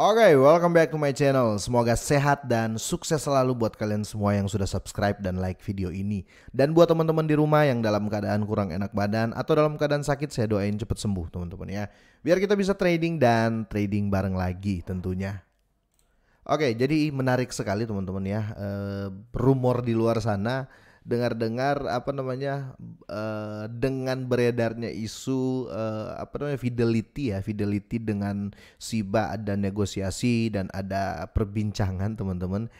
Oke, okay, welcome back to my channel. Semoga sehat dan sukses selalu buat kalian semua yang sudah subscribe dan like video ini. Dan buat teman-teman di rumah yang dalam keadaan kurang enak badan atau dalam keadaan sakit, saya doain cepat sembuh teman-teman ya. Biar kita bisa trading dan trading bareng lagi tentunya. Oke, okay, jadi menarik sekali teman-teman ya. E, rumor di luar sana dengar-dengar apa namanya uh, dengan beredarnya isu uh, apa namanya fidelity ya fidelity dengan Siba ada negosiasi dan ada perbincangan teman-teman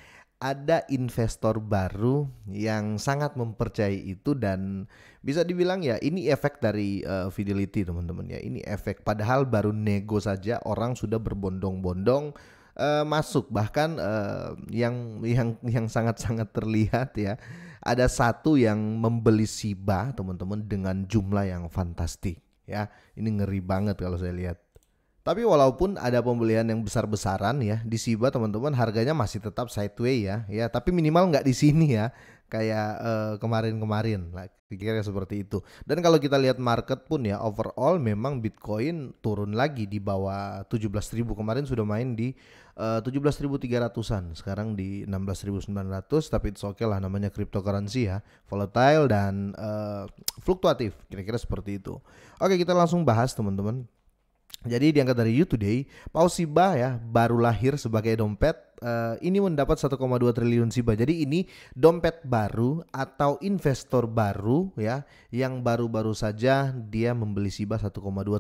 ada investor baru yang sangat mempercayai itu dan bisa dibilang ya ini efek dari uh, fidelity teman-teman ya ini efek padahal baru nego saja orang sudah berbondong-bondong uh, masuk bahkan uh, yang yang yang sangat-sangat terlihat ya ada satu yang membeli Siba teman-teman dengan jumlah yang fantastik ya. Ini ngeri banget kalau saya lihat. Tapi walaupun ada pembelian yang besar-besaran ya di Shiba teman-teman harganya masih tetap sideways ya. Ya, tapi minimal nggak di sini ya. Kayak kemarin eh, kemarin-kemarin lah pikirnya seperti itu. Dan kalau kita lihat market pun ya overall memang Bitcoin turun lagi di bawah 17.000 kemarin sudah main di eh, uh, 17.300-an, sekarang di 16.900 tapi itu oke okay lah namanya cryptocurrency ya, volatile dan uh, fluktuatif, kira-kira seperti itu. Oke, kita langsung bahas teman-teman jadi diangkat dari You Today, Paus Siba ya baru lahir sebagai dompet. Uh, ini mendapat 1,2 triliun Siba. Jadi ini dompet baru atau investor baru ya yang baru-baru saja dia membeli Siba 1,2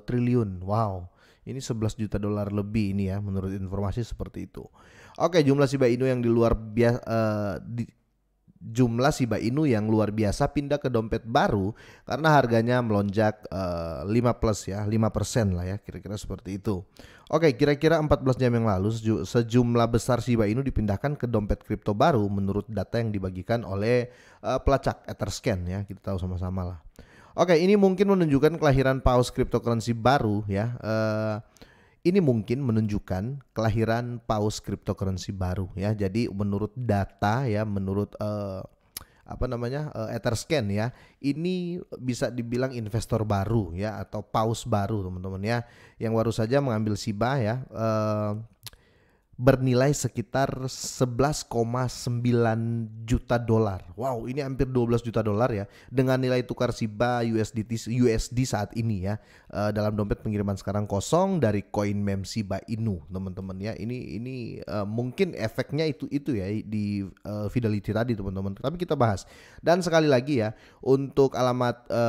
triliun. Wow. Ini 11 juta dolar lebih ini ya menurut informasi seperti itu. Oke, jumlah Siba Inu yang di luar biasa uh, di, jumlah Shiba Inu yang luar biasa pindah ke dompet baru karena harganya melonjak uh, eh, 5 plus ya, 5% lah ya, kira-kira seperti itu. Oke, kira-kira 14 jam yang lalu sejumlah besar Shiba Inu dipindahkan ke dompet kripto baru menurut data yang dibagikan oleh uh, pelacak Etherscan ya, kita tahu sama-sama lah. Oke, ini mungkin menunjukkan kelahiran paus cryptocurrency baru ya. Uh, ini mungkin menunjukkan kelahiran paus cryptocurrency baru ya. Jadi menurut data ya, menurut uh, apa namanya uh, Etherscan ya ini bisa dibilang investor baru ya atau paus baru teman-teman ya yang baru saja mengambil Siba ya uh, bernilai sekitar 11,9 juta dolar. Wow, ini hampir 12 juta dolar ya dengan nilai tukar siba USDT USD saat ini ya. E, dalam dompet pengiriman sekarang kosong dari koin mem Shiba Inu, teman-teman ya. Ini ini e, mungkin efeknya itu itu ya di e, fidelity tadi, teman-teman. Tapi kita bahas. Dan sekali lagi ya, untuk alamat e,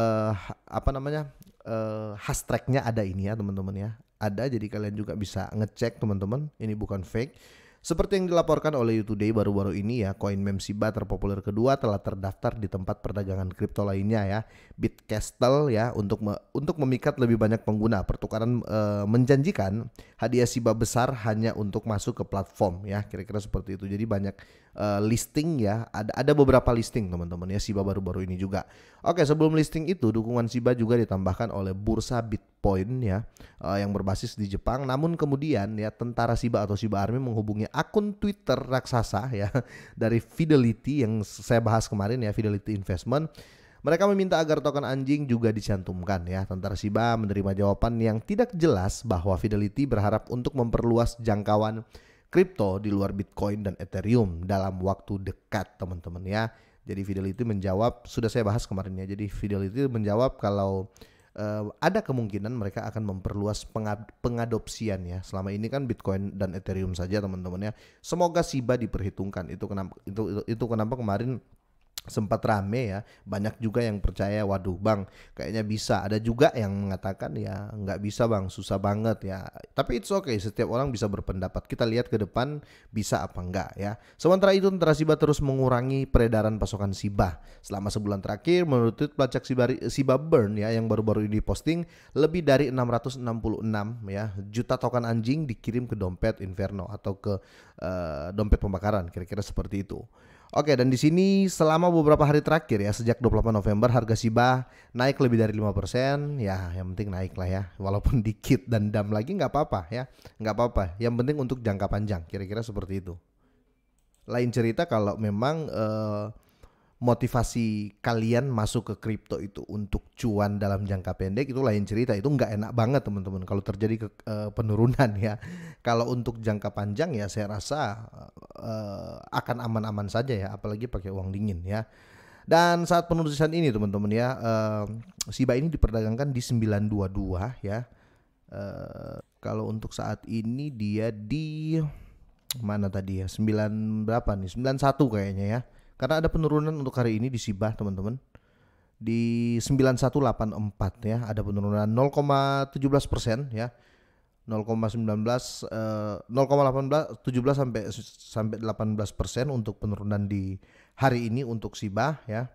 apa namanya? uh, hashtagnya ada ini ya teman-teman ya ada jadi kalian juga bisa ngecek teman-teman ini bukan fake seperti yang dilaporkan oleh YouToday baru-baru ini ya, koin meme Shiba terpopuler kedua telah terdaftar di tempat perdagangan kripto lainnya ya, Bitcastle ya untuk me untuk memikat lebih banyak pengguna. Pertukaran e, menjanjikan hadiah Siba besar hanya untuk masuk ke platform ya, kira-kira seperti itu. Jadi banyak e, listing ya, ada ada beberapa listing teman-teman ya Siba baru-baru ini juga. Oke, sebelum listing itu dukungan Siba juga ditambahkan oleh bursa Bit poin ya uh, yang berbasis di Jepang. Namun kemudian ya tentara Shiba atau Shiba Army menghubungi akun Twitter raksasa ya dari Fidelity yang saya bahas kemarin ya Fidelity Investment. Mereka meminta agar token anjing juga dicantumkan ya. Tentara Shiba menerima jawaban yang tidak jelas bahwa Fidelity berharap untuk memperluas jangkauan kripto di luar Bitcoin dan Ethereum dalam waktu dekat teman-teman ya. Jadi Fidelity menjawab, sudah saya bahas kemarin ya. Jadi Fidelity menjawab kalau uh, ada kemungkinan mereka akan memperluas pengad pengadopsian ya. Selama ini kan Bitcoin dan Ethereum saja teman-teman ya. Semoga SIBA diperhitungkan. Itu kenapa itu itu, itu kenapa kemarin sempat rame ya banyak juga yang percaya waduh bang kayaknya bisa ada juga yang mengatakan ya nggak bisa bang susah banget ya tapi it's okay setiap orang bisa berpendapat kita lihat ke depan bisa apa enggak ya sementara itu tentara Siba terus mengurangi peredaran pasokan Siba selama sebulan terakhir menurut pelacak Siba, Siba Burn ya yang baru-baru ini posting lebih dari 666 ya juta token anjing dikirim ke dompet Inferno atau ke uh, dompet pembakaran kira-kira seperti itu Oke, dan di sini selama beberapa hari terakhir ya sejak 28 November harga Shiba naik lebih dari 5%, ya yang penting naik lah ya. Walaupun dikit dan dam lagi nggak apa-apa ya. nggak apa-apa. Yang penting untuk jangka panjang, kira-kira seperti itu. Lain cerita kalau memang uh, motivasi kalian masuk ke kripto itu untuk cuan dalam jangka pendek itu lain cerita itu nggak enak banget teman-teman kalau terjadi ke, uh, penurunan ya kalau untuk jangka panjang ya saya rasa uh, akan aman-aman saja ya apalagi pakai uang dingin ya dan saat penulisan ini teman-teman ya uh, eh, Siba ini diperdagangkan di 922 ya uh, kalau untuk saat ini dia di mana tadi ya 9 berapa nih 91 kayaknya ya karena ada penurunan untuk hari ini di Sibah, teman-teman. Di 9184 ya, ada penurunan 0,17 persen ya. 0,19 eh, 0,18 belas sampai sampai 18 persen untuk penurunan di hari ini untuk Sibah ya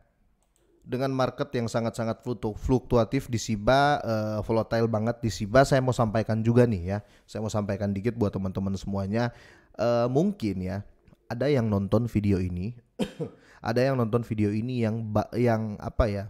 dengan market yang sangat-sangat fluktuatif di Siba, uh, eh, volatile banget di Siba. Saya mau sampaikan juga nih ya, saya mau sampaikan dikit buat teman-teman semuanya. Uh, mungkin ya, ada yang nonton video ini, ada yang nonton video ini yang yang apa ya?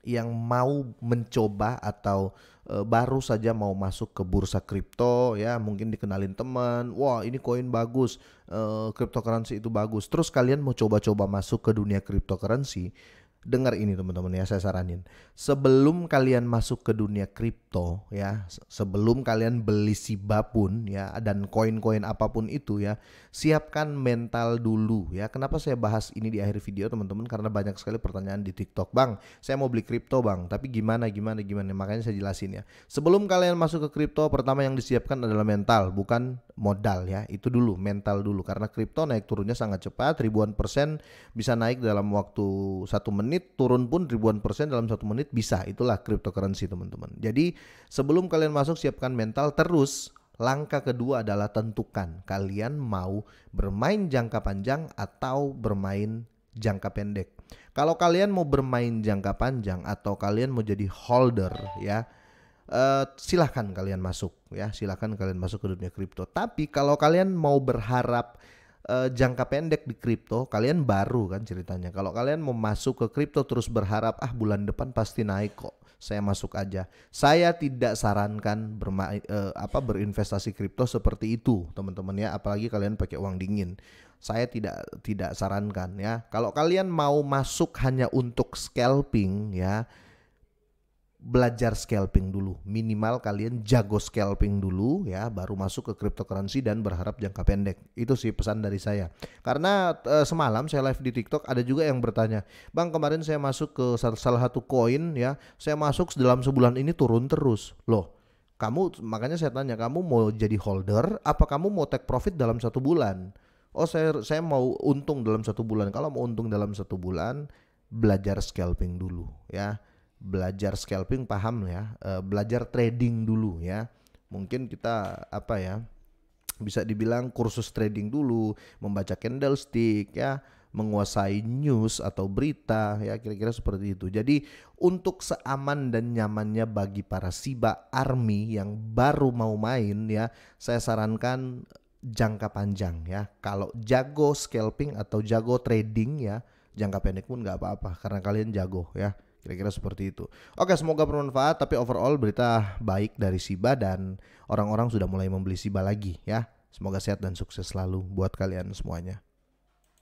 yang mau mencoba atau e, baru saja mau masuk ke bursa kripto ya mungkin dikenalin teman wah ini koin bagus e, cryptocurrency itu bagus terus kalian mau coba-coba masuk ke dunia cryptocurrency dengar ini teman-teman ya saya saranin sebelum kalian masuk ke dunia kripto ya sebelum kalian beli siba pun ya dan koin-koin apapun itu ya siapkan mental dulu ya kenapa saya bahas ini di akhir video teman-teman karena banyak sekali pertanyaan di TikTok bang saya mau beli kripto bang tapi gimana gimana gimana makanya saya jelasin ya sebelum kalian masuk ke kripto pertama yang disiapkan adalah mental bukan modal ya itu dulu mental dulu karena kripto naik turunnya sangat cepat ribuan persen bisa naik dalam waktu satu menit turun pun ribuan persen dalam satu menit bisa itulah cryptocurrency teman-teman jadi sebelum kalian masuk siapkan mental terus langkah kedua adalah tentukan kalian mau bermain jangka panjang atau bermain jangka pendek kalau kalian mau bermain jangka panjang atau kalian mau jadi holder ya uh, silahkan kalian masuk ya silahkan kalian masuk ke dunia kripto tapi kalau kalian mau berharap uh, jangka pendek di kripto kalian baru kan ceritanya kalau kalian mau masuk ke kripto terus berharap ah bulan depan pasti naik kok saya masuk aja saya tidak sarankan berma uh, apa berinvestasi kripto seperti itu teman-teman ya apalagi kalian pakai uang dingin saya tidak tidak sarankan ya kalau kalian mau masuk hanya untuk scalping ya belajar scalping dulu. Minimal kalian jago scalping dulu ya, baru masuk ke cryptocurrency dan berharap jangka pendek. Itu sih pesan dari saya. Karena e, semalam saya live di TikTok ada juga yang bertanya, "Bang, kemarin saya masuk ke salah satu koin ya, saya masuk dalam sebulan ini turun terus." Loh, kamu makanya saya tanya, kamu mau jadi holder apa kamu mau take profit dalam satu bulan? Oh, saya saya mau untung dalam satu bulan. Kalau mau untung dalam satu bulan, belajar scalping dulu ya belajar scalping paham ya, uh, belajar trading dulu ya. Mungkin kita apa ya? Bisa dibilang kursus trading dulu, membaca candlestick ya, menguasai news atau berita ya kira-kira seperti itu. Jadi untuk seaman dan nyamannya bagi para Siba Army yang baru mau main ya, saya sarankan jangka panjang ya. Kalau jago scalping atau jago trading ya, jangka pendek pun nggak apa-apa karena kalian jago ya. Kira-kira seperti itu. Oke, semoga bermanfaat. Tapi overall berita baik dari Siba dan orang-orang sudah mulai membeli Siba lagi ya. Semoga sehat dan sukses selalu buat kalian semuanya.